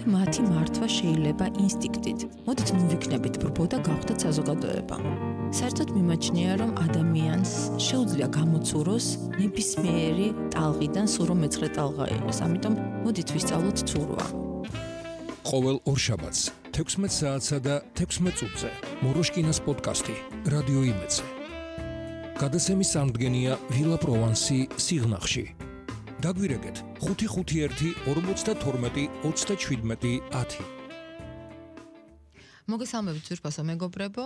და მათი მართვა შეიძლება ინსტინქტით. მოდით მოვიქნებით ბრბო და გავხდეთ საზოგადოება. საერთოდ მიმაჩნია რომ ადამიანს შეუძლია გამოცუროს ნებისმიერი ტალღიდან სულ რომ მეცხრე ტალღა იყოს. ამიტომ მოდით ვისწავლოთ ცურვა. ყოველ ორშაბათს 16 საათსა და 16 წუთზე მოროშკინას პოდკასტი რადიო იმეცე. გადასემის სამდგენია ვილა პროვანსი სიღნახში. დაგვირეკეთ 551 42 37 10 მოგესალმებით ძვირფასო მეგობრებო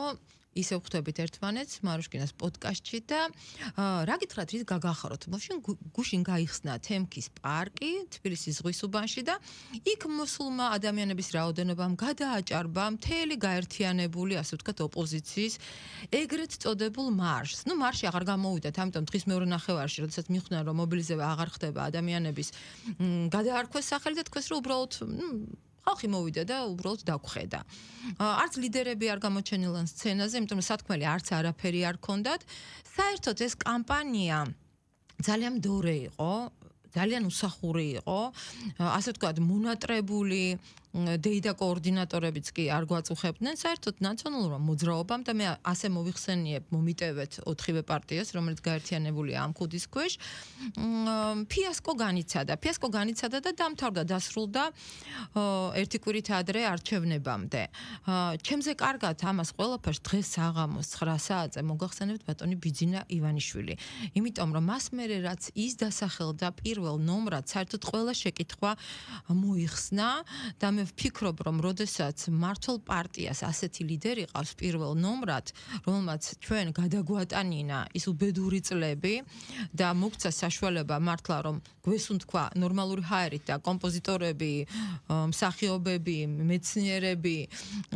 ისე ხვდებით ერთმანეთს მარუშკინას პოდკასტში და რა გითხრათ ის გაგახაროთ მაშინ გუშინ გაიხსნა თემქის პარკი თბილისის ზღვის უბანში და იქ მოსულმა ადამიანების რაოდენობამ გადააჭარბა მთელი გაერთიანებული ასე ვთქვათ ოპოზიციის ეგრეთ წოდებულ მარშს ну მარში აღარ გამოვიდათ ამიტომ დღის მეორე ნახევარში როდესაც მიხვდნენ რომ მობილიზება აღარ ხდება ადამიანების გადაარქვეს სახელი და თქოს რომ უბრალოდ ну ხალხი მოვიდა და უბრალოდ დაგხედა. არც ლიდერები არ გამოჩენილან სცენაზე, იმიტომ რომ სათქმელი არც არაფერი არ ქონდათ. საერთოდ ეს კამპანია ძალიან დორე იყო, ძალიან უსახური იყო. ასე ვთქვათ, მონატრებული დეიდა კოორდინატორებიც კი არ გვაწუხებდნენ საერთოდ ნაციონალურ მოძრაობამ და მე ასე მოვიხსენიებ მომიტევეთ ოთხივე პარტიას რომელიც გაერთიანებულია ამ ხუდის ქვეშ ფიასკო განიცადა ფიასკო განიცადა და დამთავრდა დასრულდა ერთი კვირით ადრე არჩევნებამდე ჩემზე კარგად ამას ყველაფერს დღეს საღამოს 9 საათზე მოგახსენებთ ბატონი ბიძინა ივანიშვილი იმიტომ რომ მას მერე რაც ის დასახელდა პირველ ნომრად საერთოდ ყველა შეკითხვა მოიხსნა და მე ვფიქრობ, რომ როდესაც მართლ პარტიას ასეთი ლიდერი ყავს პირველ ნომრად, რომელმაც ჩვენ გადაგვატანინა ის უბედური წლები და მოგცა საშუალება მართლა რომ გვესუნ თქვა ნორმალური ჰაერით და კომპოზიტორები, მსახიობები, მეცნიერები,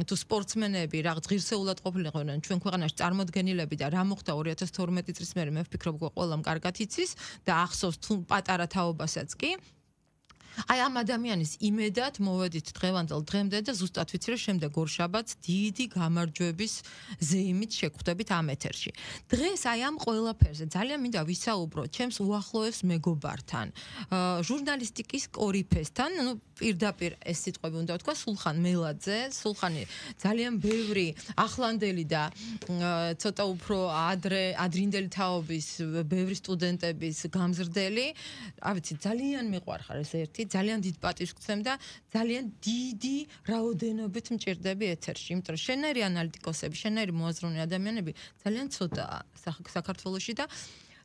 თუ სპორტსმენები, რაღაც ღირსეულად ყოფილიყვნენ ჩვენ ქვეყანაში წარმოდგენილები და რა მოხდა 2012 წლის მერე, მე ვფიქრობ, ყველამ კარგად იცის და ახსოვს თუ პატარა თაობასაც კი აი ამ ადამიანის იმედად მოვედით დღევანდელ დღემდე და ზუსტად ვიცი რომ შემდეგ ორშაბათს დიდი გამარჯვების ზეიმით შეგხვდებით ამ ეთერში. დღეს აი ამ ყველაფერზე ძალიან მინდა ვისაუბრო ჩემს უახლოეს მეგობართან, ჟურნალისტიკის კორიფესთან, ну პირდაპირ ეს სიტყვები უნდა ვთქვა სულხან მელაძე, სულხანი ძალიან ბევრი ახლანდელი და ცოტა უფრო ადრე ადრინდელი თაობის ბევრი სტუდენტების გამზრდელი. რა ვიცი, ძალიან მიყვარხარ ეს ერთი ძალიან დიდ პატივს გცემ და ძალიან დიდი რაოდენობით მჭirdები ეთერში. იმიტომ რომ შენერი ანალიტიკოსები, შენერი მოაზროვნე ადამიანები ძალიან ცოტაა საქართველოსში და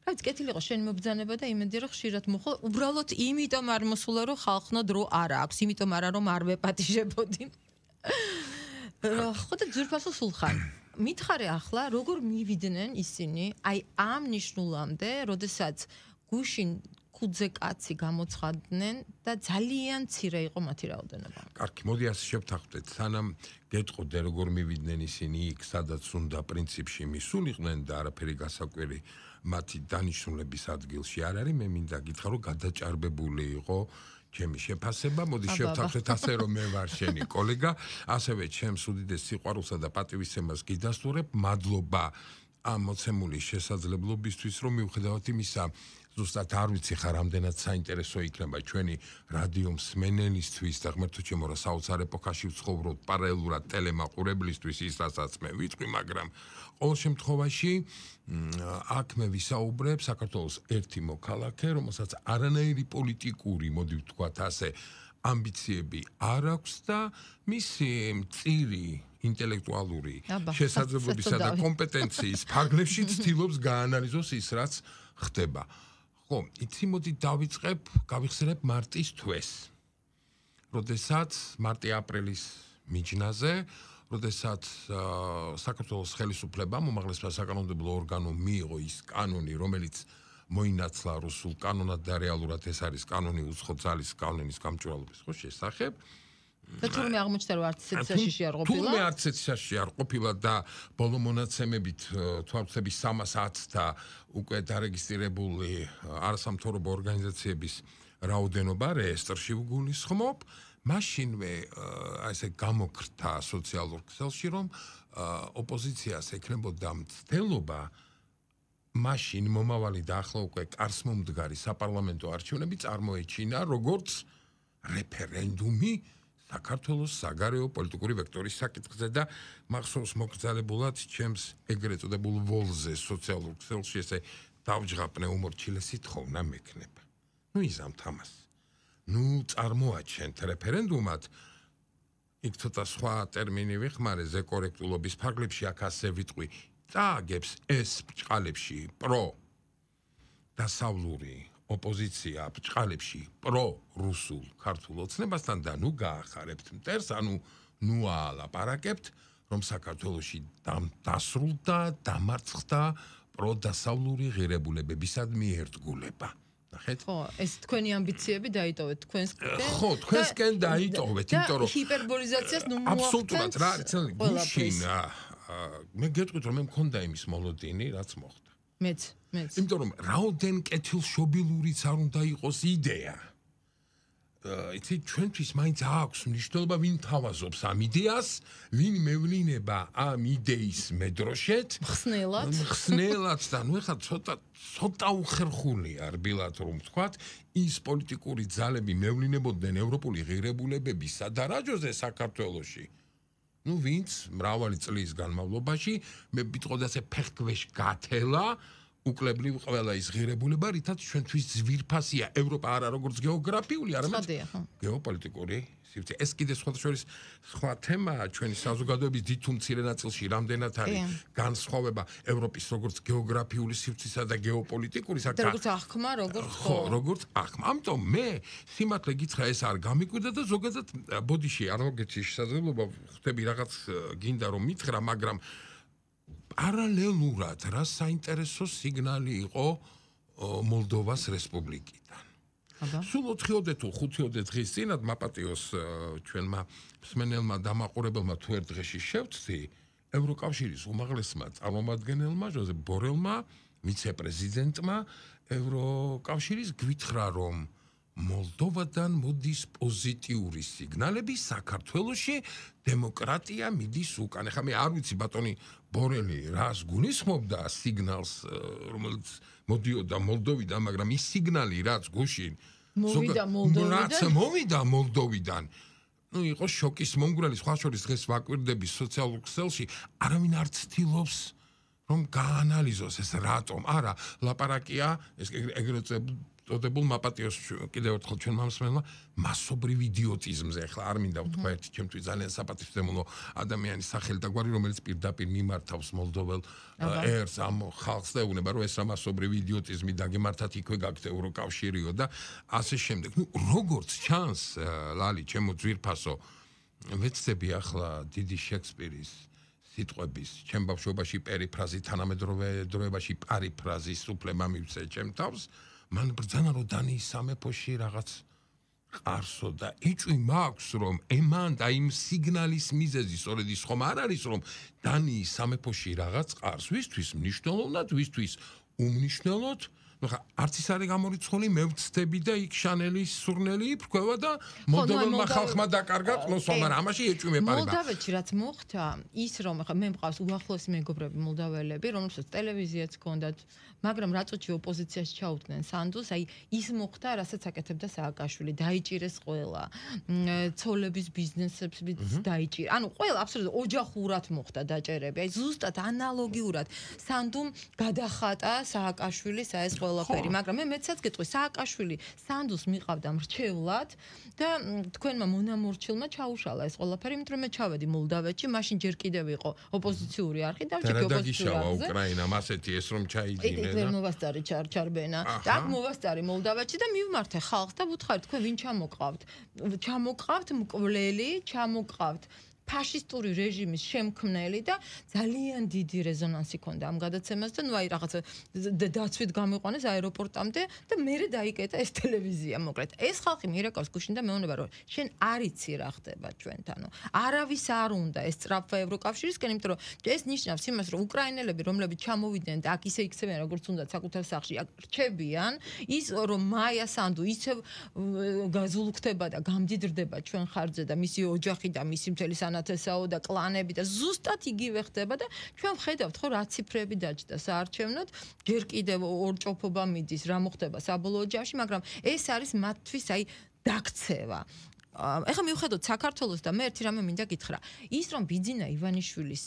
რაც კეთილიყო შენი მობძანება და იმედი რომ ხშირად მოხო, უბრალოდ იმიტომ არ მოსულა რომ ხალხნო დრო არ აქვს, იმიტომ არა რომ არ ვეპატიჟებოდი. ხო და ძირფასო სულხან. მითხარე ახლა როგორ მივიდნენ ისინი აი ამ ნიშნულამდე, როდესაც გუშინ ქუძე კაცი გამოცხადდნენ და ძალიან ცირე იყო მათი რაოდენობა. კარგი, მოდი ასე შევთანხმდეთ. სანამ გეტყოდე როგორ მივიდნენ ისინი იქ, სადაც უნდა პრინციპში მისულიყვნენ და არაფერი გასაკვირი მათი დანიშნულების ადგილში არ არის, მე მინდა გითხრა რომ გადაჭარბებული იყო ჩემი შეფასება, მოდი შევთანხმდეთ ასე რომ მე ვარ შენი კოლეგა, ასევე ჩემს უდიდეს სიყვარულსა და პატივისცემას გიდასტურებ. მადლობა ამ მოცემული შესაძლებლობისთვის, რომ მივხვდათ იმისა, ზუსტად არ ვიცი ხა რამდენად საინტერესო იქნება ჩვენი რადიო მსმენელისთვის და ღმერთო ჩემო რა საოცარ ეპოქაში ვცხოვრობ პარალელურად ტელემაყურებლისთვის ის რასაც მე ვიტყვი მაგრამ ყოველ შემთხვევაში აქ მე ვისაუბრებ საქართველოს ერთი მოქალაქე რომელსაც არანაირი პოლიტიკური მოდი ვთქვათ ასე амбициები არ აქვს და მისი წირი ინტელექტუალური შესაძლებლობისა და კომპეტენციის ფარგლებში ცდილობს გაანალიზოს ის რაც ხდება. ხო, იცი მოდი დავიწყებ, გავიხსენებ მარტის თვეს. როდესაც მარტი-აპრილის მიჯნაზე, როდესაც საქართველოს ხელისუფლებამ უმაღლეს საკანონმდებლო ორგანომ მიიღო ის კანონი, რომელიც მოინაცლა რუსულ კანონად და რეალურად ეს არის კანონი უცხო ძალის კანონის გამჭვირვალობის ხო შესახებ. და თურმე აღმოჩნდა რომ არც ცეცაში არ ყოფილა. თურმე არც ცეცაში არ ყოფილა და ბოლო მონაცემებით თვალწების 310 და უკვე დარეგისტრირებული არასამთავრობო ორგანიზაციების რაოდენობა რეესტრში გულისხმობ. машинве а ესე გამოქრთა სოციალურ ქსელში რომ ოპოზიციას ეკნებოდა მცდელობა машин მომავალი და ახლა უკვე კარს მომდგარი საპარლამენტო არჩევნები წარმოეჩინა როგორც რეფერენდუმი საქართველოს საგარეო პოლიტიკური ვექტორის საკითხზე და მახსოვს მოგზალებულად ჩემს ეგრეთ წოდებულ ვოლზე სოციალურ ქსელში ესე დავჯღა პნეუმორჩილესი თხოვნა მექნება. ნუ იზამთ ამას. ნუ წარმოაჩენთ რეფერენდუმად იქ ცოტა სხვა ტერმინი ვიხმარე ზეკორექტულობის ფარგლებში აქ ასე ვიტყვი. წააგებს ეს ბჭყალებში პრო დასავლური ოპოზიცია ბჭყალებში პრო რუსულ ქართულ ოცნებასთან და ნუ გაახარებთ მტერს, ანუ ნუ ალაპარაკებთ, რომ საქართველოსი დამდასრულდა, დამარცხდა პრო დასავლური ღირებულებებისადმი ერთგულება. ნახეთ? ხო, ეს თქვენი ამბიციები დაიტოვეთ თქვენსკენ. ხო, თქვენსკენ დაიტოვეთ, იმიტომ რომ ჰიპერბოლიზაციას ნუ აბსოლუტურად რა, ცელი გუშინა. მე გეტყვით რომ მე მქონდა იმის მოლოდინი, რაც მოხდა. მეც იმიტომ რომ რაოდენ კეთილშობილურიც არ უნდა იყოს იდეა აიცი ჩვენთვის მაინც აქვს მნიშვნელობა ვინ თავაზობს ამ იდეას ვინ მევლინება ამ იდეის მედროშეთ ხსნელად ხსნელად და ნუ ხა ცოტა ცოტა უხერხული არ ბილათ რომ თქვათ ის პოლიტიკური ძალები მევლინებოდნენ ევროპული ღირებულებების სადარაჯოზე საქართველოში ნუ ვინც მრავალი წლის განმავლობაში მე ვიტყოდა ესე ფეხქვეშ გათელა უკლებლივ ყველა ის ღირებულება, რითაც ჩვენთვის ძვირფასია ევროპა არა როგორც გეოგრაფიული, არამედ გეოპოლიტიკური სივრცე. ეს კიდე სხვა შორის სხვა თემაა ჩვენი საზოგადოების დიდ თუ მცირე ნაწილში რამდენად არის განსხვავება ევროპის როგორც გეოგრაფიული სივრცისა და გეოპოლიტიკური საკითხი. როგორც ახმა, როგორც ხო, როგორც ახმა. ამიტომ მე სიმართლე გითხრა ეს არ გამიკვირდა და ზოგადად ბოდიში არ მოგეჩი შესაძლებლობა ხვდები რაღაც გინდა რომ მითხრა, მაგრამ პარალელურად რა საინტერესო სიგნალი იყო მოლდოვას რესპუბლიკიდან. სულ 4-ოდე თუ 5-ოდე დღის წინათ მაპატიოს ჩვენმა მსმენელმა დამაყურებელმა თუ ერთ დღეში შევწვი ევროკავშირის უმაღლესმა წარმომადგენელმა ჟოზე ბორელმა ვიცე-პრეზიდენტმა ევროკავშირის გვითხრა რომ მოლდოვიდან მოდის პოზიტიური სიგნალები საქართველოსში დემოკრატია მიდის უკან. ახლა მე არ ვიცი ბატონი ბორელი რას გულისხმობდა სიგნალს რომელიც მოდიოდა მოლდოვიდან, მაგრამ ის სიგნალი რაც გუშინ მოვიდა მოლდოვიდან. რაც მოვიდა მოლდოვიდან. ნუ იყო შოკის მომგვრელი, სხვა შორის დღეს ვაკვირდები სოციალურ ქსელში, არავინ არ ცდილობს რომ გაანალიზოს ეს რატომ. არა, ლაპარაკია, ეს ეგრეთ წოდებული მოწოდებულ მაპატიოს კიდე ერთხელ ჩვენ მომსმენლა მასობრივ იდიოტიზმზე ახლა არ მინდა ვთქვა ერთი ჩემთვის ძალიან საპატრიცემულო ადამიანის სახელი და გვარი რომელიც პირდაპირ მიმართავს მოლდოველ ერს ამ ხალხს და უნება რომ ეს მასობრივი იდიოტიზმი დაგემართათ იქვე გაქცე ევროკავშირიო და ასე შემდეგ ნუ როგორც ჩანს ლალი ჩემო ძვირფასო ვეცდები ახლა დიდი შექსპირის სიტყვების ჩემ ბავშვობაში პერიფრაზი თანამედროვე დროებაში პარიფრაზის უფლება მივცე ჩემ თავს მან ბრძანა რომ დანიის სამეფოში რაღაც ყარსო და იჭვი მაქვს რომ ემან და იმ სიგნალის მიზეზი სწორედ ის ხომ არ არის რომ დანიის სამეფოში რაღაც ყარს ვისთვის მნიშვნელოვნად ვისთვის უმნიშვნელოდ ხა არც ის არის გამორიცხული მე ვწდები და იქ შანელის სურნელი იფქვევა და მოდელმა ხალხმა დაკარგა წნოსვა მაგრამ ამაში ეჭვიმეპარება მოდავეთში რაც მოხდა ის რომ ხა მე მყავს უახლოესი მეგობრები მოლდაველები რომელსაც ტელევიზიაც ჰქონდათ მაგრამ რაწოჩი ოპოზიციას ჩაუდგნენ სანდუს აი ის მოხდა რასაც აკეთებდა სააკაშვილი დაიჭირეს ყველა ცოლების ბიზნესებს დაიჭირა ანუ ყველა აბსოლუტურად ოჯახურად მოხდა დაჭერები აი ზუსტად ანალოგიურად სანდუმ გადახატა სააკაშვილის აი ეს ყველა ყველაფერი, მაგრამ მე მეცაც გეტყვი, სააკაშვილი სანდოს მიყავდა მრჩევლად და თქვენმა მონამორჩილმა ჩაუშალა ეს ყველაფერი, იმიტომ რომ მე ჩავედი მოლდავეთში, მაშინ ჯერ კიდევ იყო ოპოზიციური არხი და ვჭიქი ოპოზიციურად. დაგიშავა უკრაინა, მასეთი ეს რომ ჩაიძინე და ეს მოვასტარი ჩარჩარბენა. და მოვასტარი მოლდავეთში და მივმართე ხალხს და ვუთხარი თქვენ ვინ ჩამოყავთ? ჩამოყავთ მკვლელი, ჩამოყავთ ფაშისტური რეჟიმის შემქმნელი და ძალიან დიდი რეზონანსი ქონდა ამ გადაცემასთან, ვაი რაღაცა დაცვით გამიყვანეს აეროპორტამდე და მერე დაიკეტა ეს ტელევიზია მოკლედ. ეს ხალხი მირაკავს გუშინ და მეუბნება რომ შენ არიცი რა ხდება ჩვენთანო. არავის არ უნდა ეს ტრაფა ევროკავშირისკენ, იმიტომ რომ ეს ნიშნავს იმას რომ უკრაინელები რომლებიც ჩამოვიდნენ და აქ ისე იქცევენ როგორც უნდა საკუთარ სახლში, აქ რჩებიან, ის რომ მაია სანდუ ისევ გაზულ ხდება და გამძიდრდება ჩვენ ხარჯზე და მისი ოჯახი და მისი მთელი სან სანათესაო და კლანები და ზუსტად იგივე ხდება და ჩვენ ხედავთ ხო რა ციფრები დაჭდა საარჩევნოდ ჯერ კიდევ ორჭოფობა მიდის რა მოხდება საბოლოო ჯამში მაგრამ ეს არის მათთვის აი დაქცევა ახლა მივხვდეთ საქართველოს და მე ერთი რამე მინდა გითხრა ის რომ ბიძინა ივანიშვილის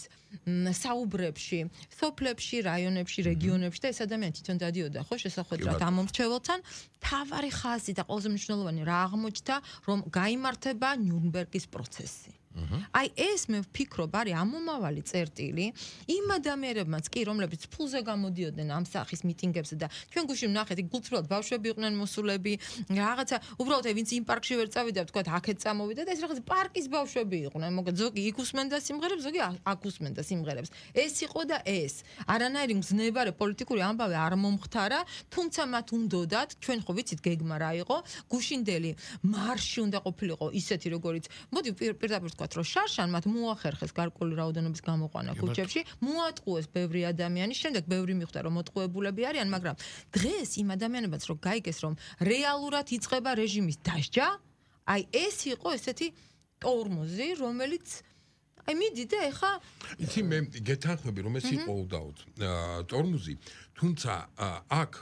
საუბრებში სოფლებში რაიონებში რეგიონებში და ეს ადამიანი თვითონ დადიოდა ხო შესახვედრად ამომრჩეველთან თავარი ხაზი და ყველაზე მნიშვნელოვანი რა აღმოჩნდა რომ გამოიმართება ნიურნბერგის პროცესი აი ეს მე ვფიქრობ არის ამომავალი წერტილი იმ ადამიანებმაც კი რომლებიც ფულზე გამოდიოდნენ ამ სახის მიტინგებზე და ჩვენ გუშინ ნახეთ გულწრფელად ბავშვები იყვნენ მოსულები რაღაცა უბრალოდ ვინც იმ პარკში ვერ წავიდა ვთქვათ აქეთ წამოვიდა და ეს რაღაც პარკის ბავშვები იყვნენ მოკლედ ზოგი იქ უსმენდა სიმღერებს ზოგი აქ უსმენდა სიმღერებს ეს იყო და ეს არანაირი მძნებარე პოლიტიკური ამბავი არ მომხდარა თუმცა მათ უნდოდათ ჩვენ ხო ვიცით გეგმა რა იყო გუშინდელი მარში უნდა ყოფილიყო ისეთი როგორიც მოდი პირდაპირ ვთქვა ვთქვათ, რომ შარშანმა მოახერხეს გარკული რაოდენობის გამოყვანა ქუჩებში, მოატყუეს ბევრი ადამიანი, შემდეგ ბევრი მიხვდა, რომ მოტყუებულები არიან, მაგრამ დღეს იმ ადამიანებს რო გაიგეს, რომ რეალურად იწება რეჟიმის დასჯა, აი ეს იყო ესეთი ტორმოზი, რომელიც აი მიდი და ეხა იცი მე გეთანხმები რომ ეს იყო უდაოდ ტორმოზი, თუმცა აქ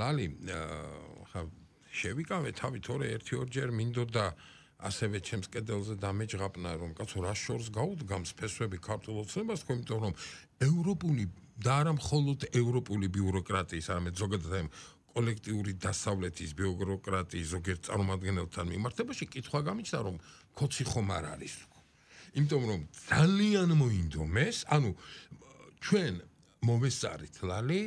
ლალი ხა შევიკავე თავი თორე 1-2 ჯერ მინდოდა ასევე ჩემს კედელზე დამეჭღაპნა რომ კაცო რა შორს გაუდგამს ფესვები ქართულოცნებას თქო იმიტომ რომ ევროპული და არა მხოლოდ ევროპული ბიუროკრატიის არამედ ზოგადად აი კოლექტიური დასავლეთის ბიუროკრატიის ზოგიერთ წარმომადგენელთან მიმართებაში კითხვა გამიჩნდა რომ ქოცი ხომ არ არის იმიტომ რომ ძალიან მოინდომეს ანუ ჩვენ მოვესწარით ლალი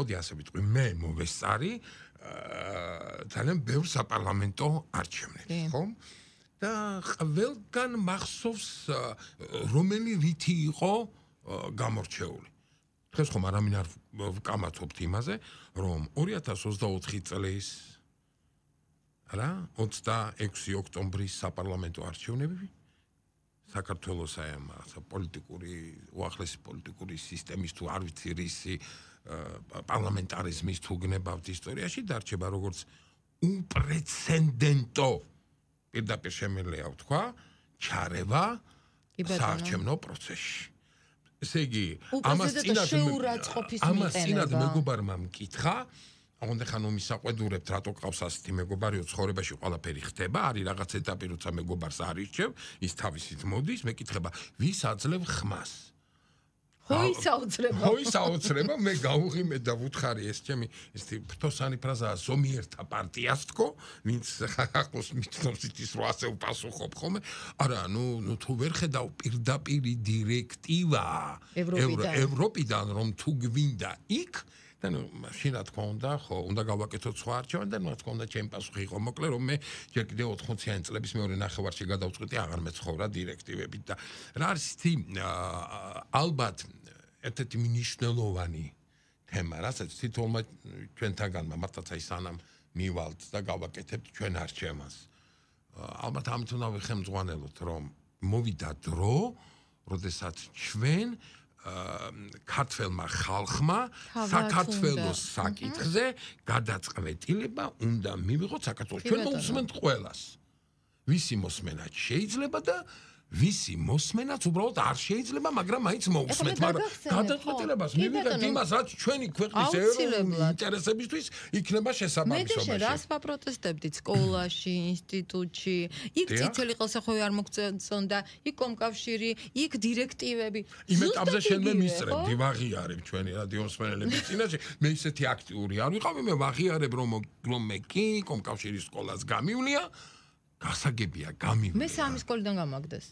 მოდი ასე ვიტყვი მე მოვესწარი აა ძალიან ბევრ საპარლამენტო არჩევნებს ხომ? და ყველგან მახსოვს რომელი რითი იყო გამორჩეული. დღეს ხომ არამინ არ ვკამათობთ იმაზე, რომ 2024 წლის არა 26 ოქტომბრის საპარლამენტო არჩევნები საქართველოს აი ამ პოლიტიკური უახლესი პოლიტიკური სისტემის თუ არ ვიცი რისი პარლამენტარიზმის თუ გნებავთ ისტორიაში დარჩება როგორც უპრეცედენტო პირდაპირ შემიძლია ვთქვა, ჩარევა საარჩევნო პროცესში. ესე იგი, ამას წინათ ამას წინათ მეგობარმა მკითხა, აღონდე ხან უმისაყვედურებთ, რატო ყავს ასეთი მეგობარიო ცხოვრებაში ყველაფერი ხდება, არის რაღაც ეტაპი, როცა მეგობარს არ ირჩევ, ის თავისით მოდის, მეკითხება, ვის აძლევ ხმას? ჰოი საოცრება. ჰოი საოცრება, მე გაუღიმე და ვუთხარი ეს ჩემი ეს ფთოსანი ფრაზაა ზომიერთა პარტიას თქო, ვინც ახლოს მიწნობს ის როასე უპასუხობ ხოლმე. არა, ნუ ნუ თუ ვერ ხედავ პირდაპირი დირექტივა ევროპიდან რომ თუ გვინდა იქ ანუ შეიძლება თქვა უნდა ხო უნდა გავაკეთოთ სხვა არჩევანი და თქვა უნდა ჩემი პასუხი იყო მოკლე რომ მე ჯერ კიდე 80-იან წლების მეორე ნახევარში გადავწყვიტე აღარ მეცხოვრა დირექტივებით და რა არის თი ალბათ ერთ-ერთი მნიშვნელოვანი თემა რასაც თითოეულმა ჩვენთანგან მართაც აი სანამ მივალთ და გავაკეთებთ ჩვენ არჩევანს ალბათ ამით უნდა ვიხემძღვანელოთ რომ მოვიდა დრო როდესაც ჩვენ ქართველმა ხალხმა საქართველოს საკითხზე გადაწყვეტილება უნდა მიიღოს საქართველოს. ჩვენ მოუსმენთ ყველას. ვისი მოსმენაც შეიძლება და ვისი მოსმენაც უბრალოდ არ შეიძლება, მაგრამ მაინც მოусმენთ, მაგრამ გადაწყვეტილებას მივიღეთ იმას, რაც ჩვენი ქვეყნის ინტერესებისთვის იქნება შესაბამისი. მე შე რას ვაპროტესტებდით სკოლაში, ინსტიტუტში, იქ ციტელი ყელსახოვი არ მოგწონდა, იქ კომკავშირი, იქ დირექტივები. იმეტამდე შენ მე მისწრებდი, ვაღიარებ ჩვენი რადიოსმენელების წინაშე, მე ისეთი აქტიური არ ვიყავი, მე ვაღიარებ რომ გლომეკი კომკავშირის სკოლას გამივლია. გასაგებია გამივლია. მე სამი სკოლიდან გამაგდეს.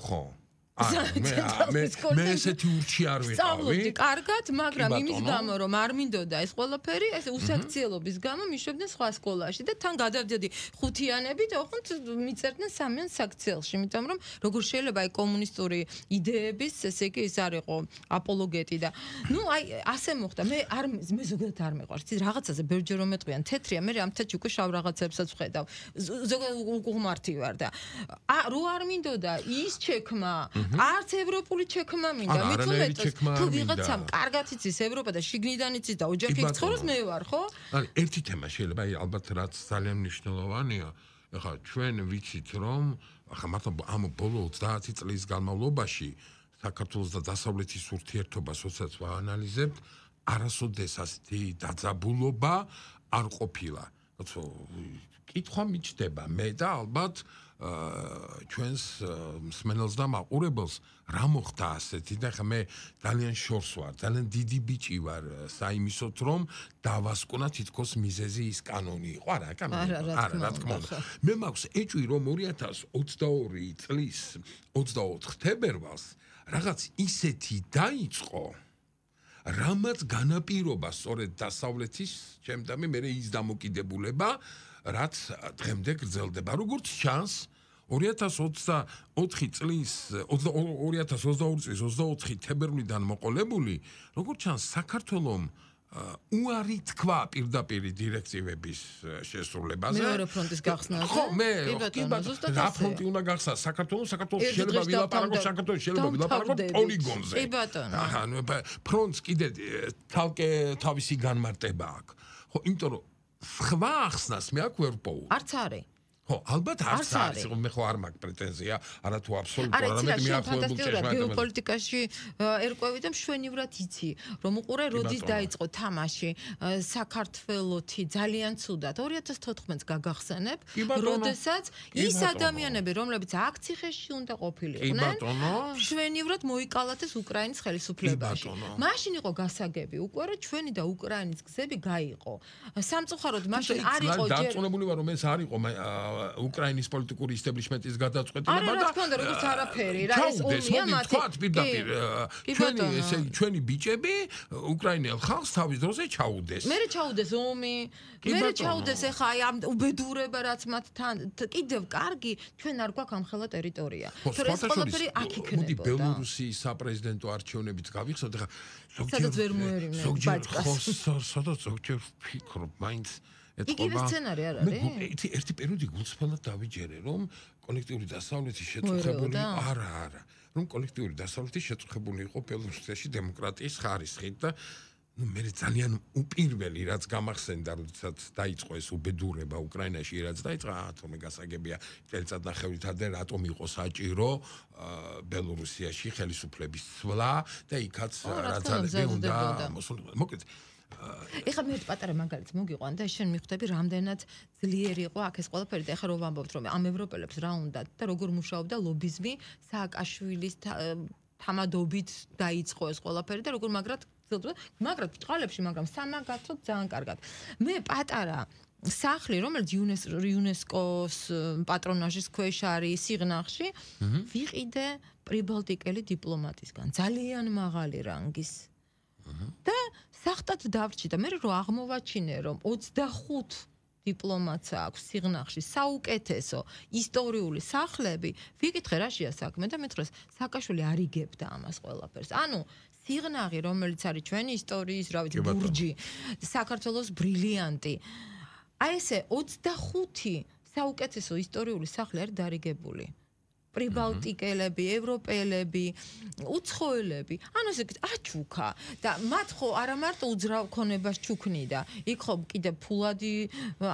Gewoon. მე მე ესეთი ურჩი არ ვიყავი. სწავლობდი კარგად, მაგრამ იმის გამო რომ არ მინდოდა ეს ყველაფერი, ეს უსაქციელობის გამო მიშვებდნენ სხვა სკოლაში და თან გადავდიოდი ხუთიანებით, ოღონდ მიწერდნენ სამიან საქციელში, იმიტომ რომ როგორ შეიძლება აი კომუნისტური იდეების, ესე იგი ეს არ იყო აპოლოგეტი და ნუ აი ასე მოხდა. მე არ მე ზოგადად არ მეყვარს. ის რაღაცაზე ბერჯერ რომ მეტყვიან თეთრია, მე ამთაჩი უკვე შავ რაღაცებსაც ვხედავ. ზოგადად უკუღმართი ვარ და რო არ მინდოდა ის ჩექმა არც ევროპული ჩექმა მინდა მითხოვეთ თუ ვიღაცამ კარგად იცის ევროპა და შიგნიდან იცის და ოჯახი ცხოვრობს მე ვარ ხო არა ერთი თემა შეიძლება აი ალბათ რაც ძალიან მნიშვნელოვანია ახლა ჩვენ ვიცით რომ ახლა მართლა ამ ბოლო 30 წლის განმავლობაში საქართველოს და დასავლეთის ურთიერთობას როდესაც ვაანალიზებთ არასოდეს ასეთი დაძაბულობა არ ყოფილა რაც კითხვა მიჩდება მე და ალბათ ჩვენს მსმენელს და მაყურებელს რა მოხდა ასეთი და ხა მე ძალიან შორს ვარ, ძალიან დიდი ბიჭი ვარ, საიმისოთ რომ დავასკვნა თითქოს მიზეზი ის კანონი იყო, არა, კანონი. არა, რა თქმა უნდა. მე მაქვს ეჭვი რომ 2022 წლის 24 თებერვალს რაღაც ისეთი დაიწყო რამაც განაპირობა სწორედ დასავლეთის ჩემთან მე მე ის დამოკიდებულება რაც დღემდე გრძელდება როგორც ჩანს 2024 წლის 2022 წლის 24 თებერვლიდან მოყოლებული, როგორც ჩანს, საქართველოს უარი თქვა პირდაპირ დირექტივების შესრულებაზე. მეორე ფრონტის გახსნაზე. ხო, მე ზუსტად ეს ფრონტი უნდა გახსნა საქართველოს, საქართველოს შეიძლება ვილაპარაკოს, საქართველოს შეიძლება ვილაპარაკოს პოლიგონზე. კი ბატონო. აჰა, ნუ ფრონტს კიდე თავკე თავისი განმარტება აქვს. ხო, იმიტომ რომ ხვა ახსნას მე აქ ვერ პოულობ. არც არის. ხო, ალბათ არც არის, მე ხო არ მაქვს პრეტენზია, არათუ აბსოლუტურად, არამედ მე ახლობელ ჩემს გეოპოლიტიკაში ერკვევი და მშვენივრად იცი, რომ უყურე როდის დაიწყო თამაში საქართველოთი ძალიან ცუდად 2014-ს გაგახსენებ, როდესაც ის ადამიანები, რომლებიც აქ ციხეში უნდა ყოფილიყვნენ, მშვენივრად მოიკალათეს უკრაინის ხელისუფლებაში. მაშინ იყო გასაგები, უკვე რა ჩვენი და უკრაინის გზები გაიყო. სამწუხაროდ მაშინ არ იყო ჯერ დაწუნებული ვარ რომ ეს არ იყო მე უკრაინის პოლიტიკური ისტებლიშმენტის გადაწყვეტილება და არა რა თქონდა როგორც არაფერი რა ეს უმია მათ პირდაპირ ჩვენი ესე ჩვენი ბიჭები უკრაინელ ხალხს თავის დროზე ჩაუდეს მე ჩაუდეს ომი მე ჩაუდეს ეხა აი ამ უბედურება რაც მათ თან კიდევ კარგი ჩვენ არ გვაქვს ამხელა ტერიტორია თორე ეს ყველაფერი აქ იქნება მოდი ბელორუსიის საპრეზიდენტო არჩევნებიც გავიხსოთ ეხა ზოგჯერ ვერ მოერიმე ბაჭკას ხო სადაც ზოგჯერ ვფიქრობ მაინც ეთქობა. იგივე სცენარი არ არის? მე ერთი ერთი პერიოდი გულწრფელად დავიჯერე, რომ კოლექტიური დასავლეთის შეწუხებული არა, არა, რომ კოლექტიური დასავლეთის შეწუხებული იყო პელუშეთში დემოკრატიის ხარისხით და ну мне ძალიან უპირველი რაც გამახსენდა როდესაც დაიწყო ეს უბედურება უკრაინაში რაც დაიწყა ათომე გასაგებია წელწადახევით ადრე რატომ იყო საჭირო ბელორუსიაში ხელისუფლების ცვლა და იქაც რა ძალები უნდა მოსულიყო მოკლედ ეხა მე პატარა მაგალითს მოგიყვან და შენ მიხვდები რამდენად ძლიერი იყო აქ ეს ყველაფერი და ეხა რომ ვამბობთ რომ ამ ევროპელებს რა უნდა და როგორ მუშაობდა ლობიზმი სააკაშვილის თამადობით დაიწყო ეს ყველაფერი და როგორ მაგრად ძლდება მაგრად ყალებში მაგრამ სამაგათო ძალიან კარგად მე პატარა სახლი რომელიც იუნესკოს პატრონაჟის ქვეშ არის სიგნახში ვიყიდე პრიბალტიკელი დიპლომატისგან ძალიან მაღალი რანგის და საერთოდ დავრჩი და მე რო აღმოვაჩინე რომ 25 დიპლომატს აქვს სიგნახში საუკეთესო ისტორიული სახლები ვიკითხე რა შეა საქმე და მე დღეს საკაშვილი არიგებდა ამას ყველაფერს ანუ სიგნაღი რომელიც არის ჩვენი ისტორიის რა ვიცი ბურჯი საქართველოს ბრილიანტი აი ესე 25 საუკეთესო ისტორიული სახლი არის დარიგებული პრიბალტიკელები, ევროპელები, უცხოელები, ანუ ესე აჩუქა და მათ ხო არამარტო უძრავ ქონებას ჩუქნიდა, იქ ხო კიდე ფულადი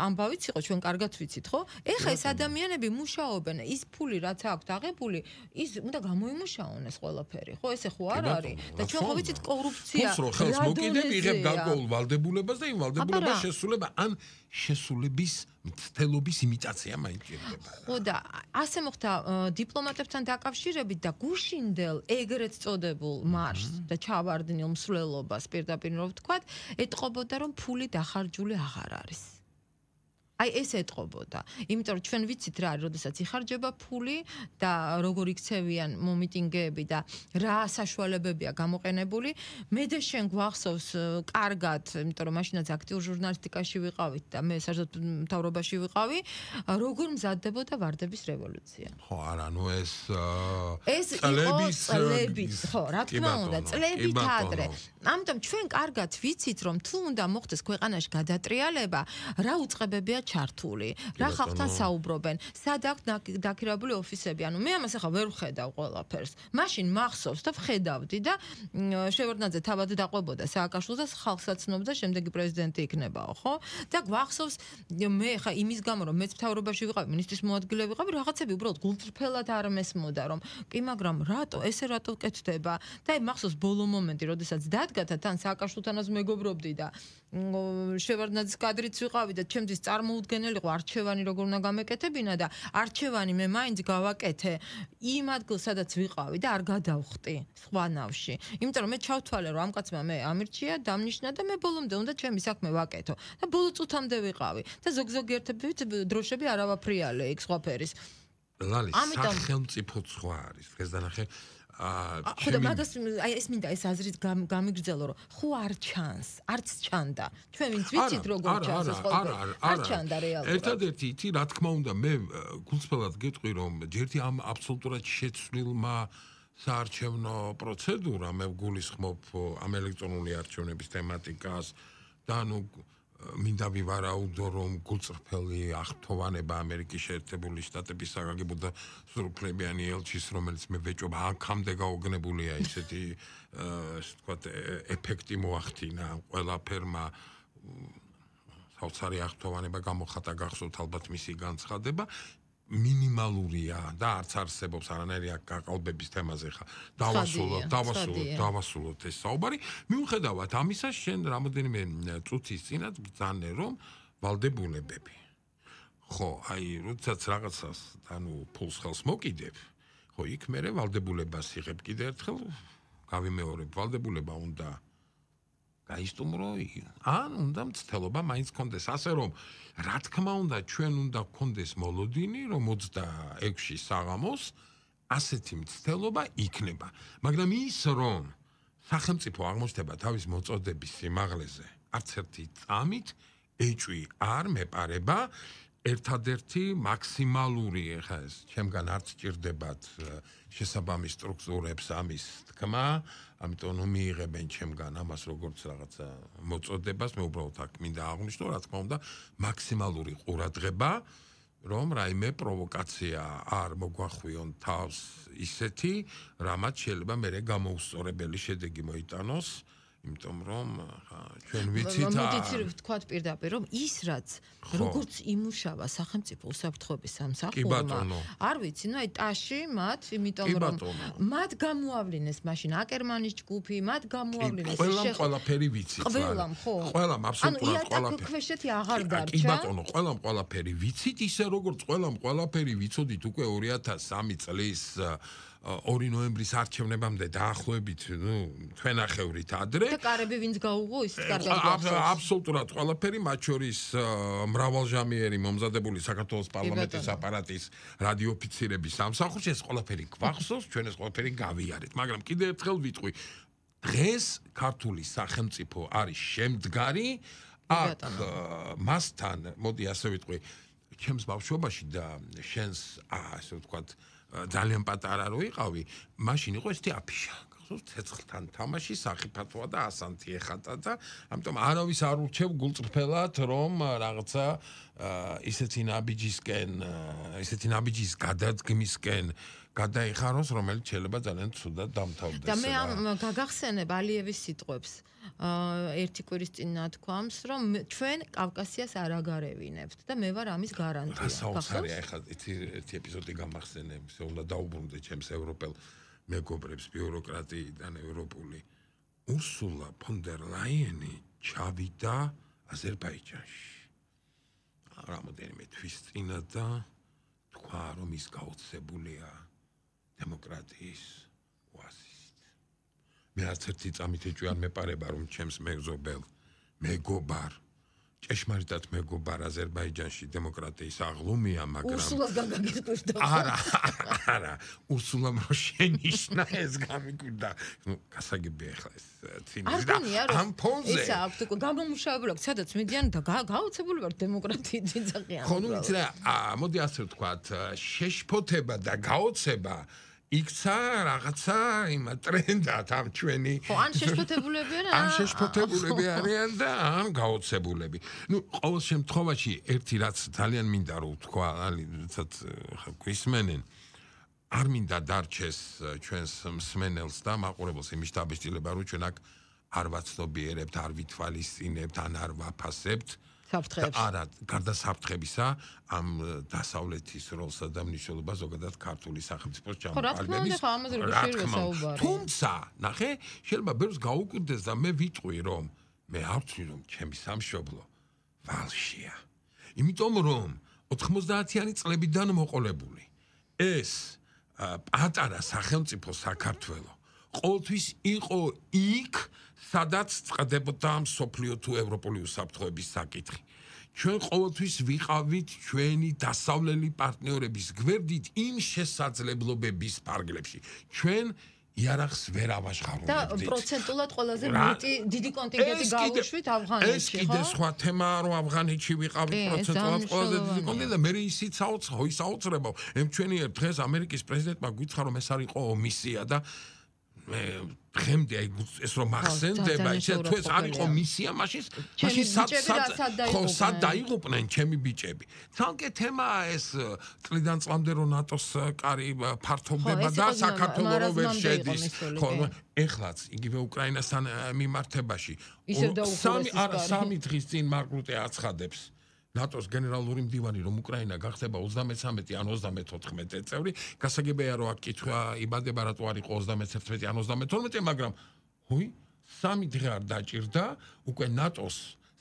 ამბავიც იყო, ჩვენ კარგად ვიცით, ხო? ეხა ეს ადამიანები მუშაობენ, ის ფული რაც აქვს აღებული, ის უნდა გამოიმუშაონეს ყველაფერი, ხო? ესე ხო არ არის? და ჩვენ ხო ვიცით კორუფცია. ხო, ხელს მოკიდებ, იღებ გარკვეულ ვალდებულებას და იმ ვალდებულებას შესრულება ან შესულების მცდელობის იმიტაცია მაინც შეიძლება. ხო და ასე მოხდა დიპლომატებთან დაკავშირებით და გუშინდელ ეგრეთ წოდებულ მარშს და ჩავარდნილ მსვლელობას პირდაპირ რო ვთქვა, ეტყობოდა რომ ფული დახარჯული აღარ არის. აი ეს ეტყობოდა. იმიტომ რომ ჩვენ ვიცით რა, როდესაც იხარჯება ფული და როგორი ქცევიან მომიტინგეები და რა საშუალებებია გამოყენებული, მე და შენ გვახსოვს კარგად, იმიტომ რომ მაშინაც აქტიურ ჟურნალისტიკაში ვიყავით და მე საერთოდ მთავრობაში ვიყავი, როგორ მზადდებოდა ვარდების რევოლუცია. ხო, არა, ნუ ეს ეს წლების წლების, ხო, რა თქმა უნდა, წლები თადრე. ამიტომ ჩვენ კარგად ვიცით რომ თუ უნდა მოხდეს ქვეყანაში გადატრიალება, რა უწყებებია ჩართული? რა ხალხთან საუბრობენ? სად აქვს დაქირავებული ოფისები? ანუ მე ამას ახლა ვერ ვხედავ ყველაფერს. მაშინ მახსოვს და ვხედავდი და შევარდნაძე თავად დაყვებოდა სააკაშვილს და ხალხსაც ნობდა შემდეგი პრეზიდენტი იქნებაო, ხო? და გვახსოვს მე ხა იმის გამო რომ მეც მთავრობაში ვიყავი, ministris მოადგილე ვიყავი, რაღაცები უბრალოდ გულწრფელად არ მესმოდა, რომ კი მაგრამ რატო ესე რატო კეთდება? და აი მახსოვს ბოლო მომენტი, როდესაც დადგათა თან სააკაშვილთანაც მეგობრობდი და შევარდნაძის კადრიც ვიყავი და ჩემთვის წარმოუდგენელიყო არჩევანი როგორ უნდა გამეკეთებინა და არჩევანი მე მაინც გავაკეთე იმ ადგილ სადაც ვიყავი და არ გადავხტი სხვა ნავში იმიტომ რომ მე ჩავთვალე რომ ამ კაცმა მე ამირჩია დამნიშნა და მე ბოლომდე უნდა ჩემი საქმე ვაკეთო და ბოლო წუთამდე ვიყავი და ზოგზოგი ერთებით დროშები არავაფრიალე იქ სხვა ფერის ლალი სახელმწიფო სხვა არის დღეს დაнахე აა ხო და მაგას აი ეს მინდა ეს აზრი გამიგრძელო რომ ხო არ ჩანს არც ჩანდა ჩვენ ვინც ვიცით როგორ ჩანს არ ჩანდა რეალურად ერთადერთი თი რა თქმა უნდა მე გულწრფელად გეტყვი რომ ჯერთი ამ აბსოლუტურად შეცვლილმა საარჩევნო პროცედურა მე გულისხმობ ამ ელექტრონული არჩევნების თემატიკას და ნუ მინდა ვივარაუდო რომ გულწრფელი აღთოვანება ამერიკის შეერთებული შტატების საგანგებო და სრულფლებიანი ელჩის რომელიც მე ვეჭობა აქამდე გაოგნებულია ისეთი თქვათ ეფექტი მოახდინა ყველა ფერმა საოცარი აღთოვანება გამოხატა გახსოვთ ალბათ მისი განცხადება მინიმალურია და არც არსებობს არანაირი გაყალბების თემაზე ხა დავასრულოთ დავასრულოთ დავასრულოთ ეს საუბარი მიუხედავად ამისა შენ რამოდენიმე წუთის წინათ ბძანე რომ valdebulebebi ხო აი როდესაც რაღაცას ანუ ფულს ხელს მოკიდებ ხო იქ მე valdebulebas იღებ კიდე ერთხელ გავიმეორებ valdebuleba უნდა გაისტუმრო იგი. ან უნდა მცდელობა მაინც კონდეს, ასე რომ რა თქმა უნდა ჩვენ უნდა კონდეს მოლოდინი, რომ 26-ში საღამოს ასეთი მცდელობა იქნება. მაგრამ ის რომ სახელმწიფო აღმოჩნდება თავის მოწოდების სიმაღლეზე, არც ერთი წამით ეჭვი არ მეპარება, ერთადერთი მაქსიმალური ეხა ეს ჩემგან არც ჭირდებათ შესაბამის სტრუქტურებს ამის თქმა, ამიტომ ნუ მიიღებენ ჩემგან ამას როგორც რაღაცა მოწოდებას, მე უბრალოდ აქ მინდა აღვნიშნო, რა თქმა უნდა, მაქსიმალური ყურადღება, რომ რაიმე პროვოკაცია არ მოგვახვიონ თავს ისეთი, რამაც შეიძლება მე გამოუსწორებელი შედეგი მოიტანოს. აა იმიტომ რომ ხა ჩვენ ვიცით ა ვიცით თქვა პირდაპირ რომ ის რაც როგორც იმუშავა სახელმწიფო უსაფრთხოების სამსახურმა არ ვიცი ნუ აი ტაში მათ იმიტომ რომ მათ გამოავლინეს მაშინ აკერმანის ჯგუფი მათ გამოავლინეს ყველამ ყველაფერი ვიცით ყველამ ხო ყველამ აბსოლუტურად ყველაფერი ანუ იატაკო ქვეშეთი აღარ დარჩა კი ბატონო ყველამ ყველაფერი ვიცით ისე როგორც ყველამ ყველაფერი ვიცოდით უკვე 2003 წლის 2 ნოემბრის არჩევნებამდე დაახლოებით, ნუ თვენახევრით ადრე. და კარები ვინც გაუღო ის კარგად გაუღო. აბსოლუტურად ყველაფერი, მათ შორის მრავალჟამიერი მომზადებული საქართველოს პარლამენტის აპარატის რადიოფიცირების სამსახურში ეს ყველაფერი გვახსოვს, ჩვენ ეს ყველაფერი გავიარეთ, მაგრამ კიდევ ერთხელ ვიტყვი, დღეს ქართული სახელმწიფო არის შემდგარი აქ მასთან, მოდი ასე ვიტყვი, ჩემს ბავშვობაში და შენს, ასე ვთქვათ, აა ძალიან პატარა რო იყავი, მაშინ იყო ესეთი აფიშა. ხო ცეცხლთან თამაში საფათოა და ასანთი ეხატა და ამიტომ არავის არ ურჩევ გულწრფელად რომ რაღაცა ისეთი ნაბიჯისკენ ისეთი ნაბიჯის გადადგმისკენ გადაიხაროს, რომელიც შეიძლება ძალიან ცუდად დამთავრდეს. და მე ამ გაგახსენებ ალიევის სიტყვებს. აა ერთი კვირის წინ ნათქვამს, რომ ჩვენ კავკასიას არ აღარევინებთ და მე ვარ ამის გარანტია. გასაოცარი ახლა ერთი ეპიზოდი გამახსენე, მე უნდა დაუბრუნდე ჩემს ევროპელ მეგობრებს ბიუროკრატიიდან ევროპული უსულა ფონ დერ ლაიენი ჩავიდა აზერბაიჯანში. რამოდენიმე თვის წინა და თქვა რომ ის გაოცებულია. აა დემოკრატიის ოაზისით. მე ასერთი წამით ეჭვიან მეპარება რომ ჩემს მეგზობელ მეგობარ ჭეშმარიტად მეგობარ აზერბაიჯანში დემოკრატიის აღლუმია მაგრამ უსულას გამიგვიდა არა არა უსულამ რო შენიშნა ეს გამიგვიდა ნუ გასაგებია ხა ეს ცინიზმი ამ ფონზე ეს აქვს უკვე გამომუშავებული აქვს სადაც მიდიან და გაოცებული ვარ დემოკრატიის ძიძაყი ხო ნუ იცი რა მოდი ასე ვთქვა შეშფოთება და გაოცება იქცა რაღაცა იმ ტრენდად ამ ჩვენი ხო ან შეშფოთებულები არიან ან შეშფოთებულები არიან და ან გაოცებულები ну ყოველ შემთხვევაში ერთი რაც ძალიან მინდა რომ თქვა ალბათ ხა გვისმენენ არ მინდა დარჩეს ჩვენს მსმენელს და მაყურებელს იმის დაბეჭდილება რომ ჩვენ აქ არ ვაცნობიერებთ არ ვითვალისწინებთ ან არ ვაფასებთ საფრთხეებს. არა, გარდა საფრთხებისა, ამ დასავლეთის როლსა და მნიშვნელობას ზოგადად ქართული სახელმწიფოს ჩამოყალიბების. ხო, რა თქმა უნდა, ხო, ამაზე რუსულია საუბარი. თუმცა, ნახე, შეიძლება ბერს გაუკვირდეს და მე ვიტყვი, რომ მე არ ვთვლი, რომ ჩემი სამშობლო ვალშია. იმიტომ რომ 90-იანი წლებიდან მოყოლებული ეს პატარა სახელმწიფო საქართველოს ყოველთვის იყო იქ სადაც წდებოდა სოფლიო თუ ევროპული უსაფრთხოების საკითხი. ჩვენ ყოველთვის ვიყავით ჩვენი დასავლელი პარტნიორების გვერდით იმ შესაძლებლობების პარგლებში. ჩვენ იარაღს ვერ ავაშხაროთ. და პროცენტულად ყველაზე მეტი დიდი კონტინგენტი გავუშვით ავღანეთში, ხო? ეს კიდე სხვა თემაა, რომ ავღანეთში ვიყავით პროცენტულად ყველაზე დიდი კონტინგენტი და მე ისიცაოც, ისაოცრებავ. ემ ჩვენი დღეს ამერიკის პრეზიდენტმა გვიცხა, რომ ეს არისო მისია და ხემდე აი ეს რომ ახსენდება ეს თქვენს არისო მისია მაშინ მაშინ სად სად ხო სად დაიღუპნენ ჩემი ბიჭები თანკე თემაა ეს წლიდან წლამდე რომ ნატოს კარი ფართობდება და საქართველოს რო ვერ შედის ხო ეხლაც იგივე უკრაინასთან მიმართებაში სამი არა სამი დღის წინ მაგრუტე აცხადებს ნატოს გენერალური მდივანი რომ უკრაინა გახდება 33 ან 34 წევრი, გასაგებია რომ აქ კითხვა იბადება რატო არისო 31 ან 32, მაგრამ ხუი, სამი დღე არ დაჭირდა უკვე ნატოს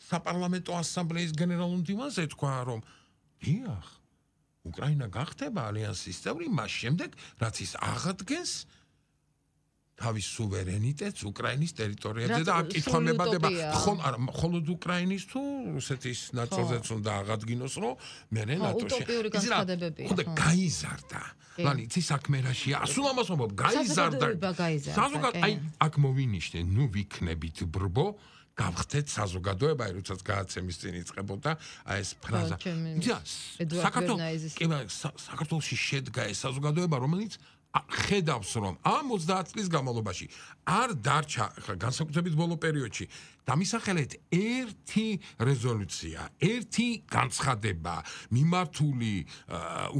საპარლამენტო ასამბლეის გენერალურ მდივანს ეთქვა რომ დიახ, უკრაინა გახდება ალიანსის წევრი მას შემდეგ, რაც ის აღადგენს თავის სუვერენიტეტს უკრაინის ტერიტორიაზე და აქ ითხოვებადება ხომ არა მხოლოდ უკრაინის თუ რუსეთის ნაწილზეც უნდა აღადგინოს რომ მერე ნატოში ისრა უნდა გაიზარდა მაგრამ ის საქმე რაშია ასულ ამას მომობ გაიზარდა საზოგადო აი აქ მოვინიშნე ნუ ვიქნებით ბრბო გავხდეთ საზოგადოება, როდესაც გააცემის წინ იწყებოდა, აი ეს ფრაზა. საქართველოს კი მაგრამ საქართველოსში შედგა ეს საზოგადოება, რომელიც ხედავს რომ ამ 30 წლის განმავლობაში არ დარჩა ახლა განსაკუთრებით ბოლო პერიოდში დამისახელეთ ერთი რეზოლუცია, ერთი განცხადება მიმართული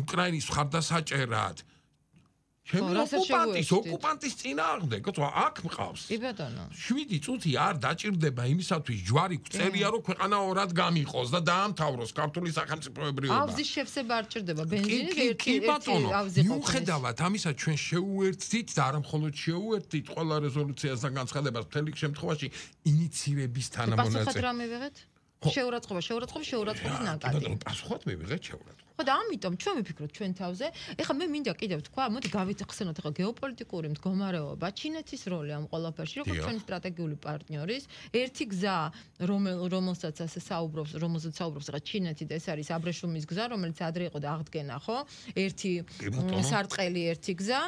უკრაინის ხარდასაჭერად ჩემი ოკუპანტის ოკუპანტის წინააღმდეგ გწვა აქ მყავს. კი ბატონო. 7 წუთი არ დაჭirdება იმისათვის ჯვარი წერია რომ ქვეყანა ორად გამიყოს და დაამთავროს ქართული სახელმწიფოებრიობა. ავზის შევსება არ ჭirdება ბენზინი ერთი ერთი. კი ბატონო. მიუხედავად ამისა ჩვენ შეუერთდით და არ მხოლოდ შეუერთდით ყველა რეზოლუციასთან განცხადებას მთელი შემთხვევაში ინიცირების თანამონაწილე. პასუხად რამე ვიღეთ? შეურაცხყოფა, შეურაცხყოფა, შეურაცხყოფის ნაკადი. ბატონო, პასუხად მივიღე შეურაცხყოფა. ხო და ამიტომ ჩვენ ვიფიქროთ ჩვენ თავზე. ეხლა მე მინდა კიდევ თქვა, მოდი გავიხსენოთ ეხლა გეოპოლიტიკური მდგომარეობა, ჩინეთის როლი ამ ყველაფერში, როგორც ჩვენი სტრატეგიული პარტნიორის, ერთი გზა, რომელსაც ასე საუბრობს, რომელსაც საუბრობს ეხლა ჩინეთი და ეს არის აბრეშუმის გზა, რომელიც ადრე იყო და აღდგენა, ხო? ერთი სარწყელი ერთი გზა.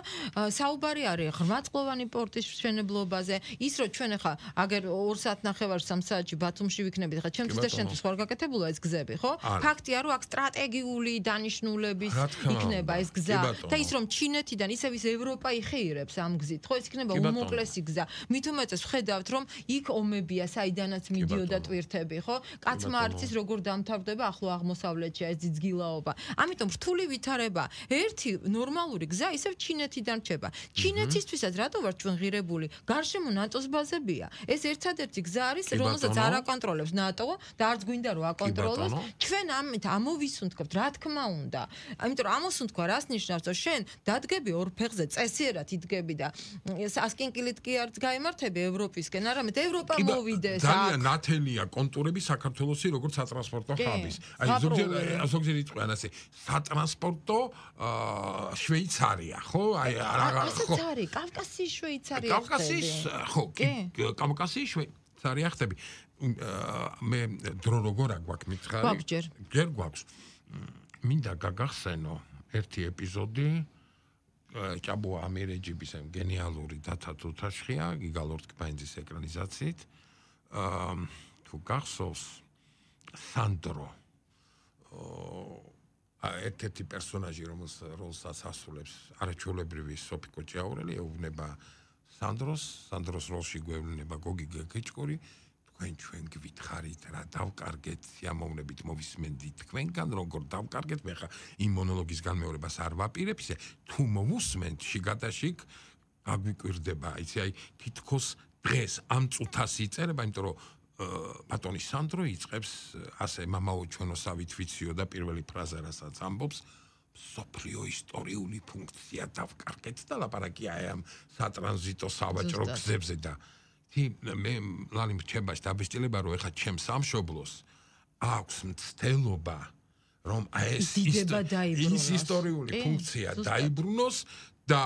საუბარი არის ღრმაწყლოვანი პორტის მშენებლობაზე. ის რომ ჩვენ ეხლა აგერ 2 საათ ნახევარ 3 საათში ბათუმში ვიქნებით, ეხლა ჩემთვის გადაშენთვის ხარ გაკეთებულა ეს გზები, ხო? ფაქტია, რომ აქ სტრატეგიული დანიშნულების იქნება ეს გზა და ის რომ ჩინეთიდან ისევ ის ევროპა იხეირებს ამ გზით, ხო? ეს იქნება უმოკლესი გზა. მით უმეტეს ხედავთ, რომ იქ ომებია, საიდანაც მიდიოდა ტვირთები, ხო? კაცმა არც ის როგორ დამთავრდება ახლო აღმოსავლეთში ეს ძიძგილაობა. ამიტომ რთული ვითარება. ერთი ნორმალური გზა ისევ ჩინეთიდან რჩება. ჩინეთისთვისაც რატო ვარ ჩვენ ღირებული? გარშემო ნატოს ბაზებია. ეს ერთადერთი გზა არის, რომელსაც არ აკონტროლებს ნატო, და არც გვინდა რომ აკონტროლოს ჩვენ ამით ამოვისუნთქებთ რა თქმა უნდა ამიტომ ამოსუნთქვა რას ნიშნავს რომ შენ დადგები ორ ფეხზე წესიერად იდგები და ასკინკილით კი არც გაიმართები ევროპისკენ არამედ ევროპა მოვიდეს აი ძალიან ნათელია კონტურები საქართველოსი როგორც სატრანსპორტო ხაბის აი ზოგიერთ ზოგიერთი წყვენა ასე სატრანსპორტო შვეიცარია ხო აი რაღა ხო კავკასიის შვეიცარია კავკასიის ხო კი კავკასიის შვეიცარია ხდები მე დრო როგორ აგვაქვს მითხარი? გვაქვს. ჯერ გვაქვს. მინდა გაგახსენო ერთი ეპიზოდი ჭაბო ამირეჯიბის ამ გენიალური დათა თუთაშხია გიგალორდ კბაინძის ეკრანიზაციით. აა თუ გახსოვს სანდრო აა ერთ-ერთი პერსონაჟი რომელსაც როლსაც ასრულებს არაჩვეულებრივი სოფი კოჭიაურელი ეუბნება სანდროს, სანდროს როლში გვევლინება გოგი გეჩკური. თქვენ ჩვენ გვითხარით რა დავკარგეთ სიამოვნებით მოვისმენდი თქვენგან როგორ დავკარგეთ მე ხა იმ მონოლოგის განმეორებას არ ვაპირებ ისე თუ მოვუსმენთ შიგადაშიგ გაგვიკვირდება იცი აი თითქოს დღეს ამ წუთას იწერება იმიტომ რომ ბატონი სანდრო იწებს ასე мамаო ჩვენოსავით ვიციო და პირველი ფრაზა რასაც ამბობს სოფლიო ისტორიული ფუნქცია დავკარგეთ და ლაპარაკი აი ამ სატრანზიტო სავაჭრო გზებზე და თი მე ლალი მრჩებას დაბესტილება რომ ეხა ჩემ სამშობლოს აქვს მცდელობა რომ ეს ის ისტორიული ფუნქცია დაიბრუნოს და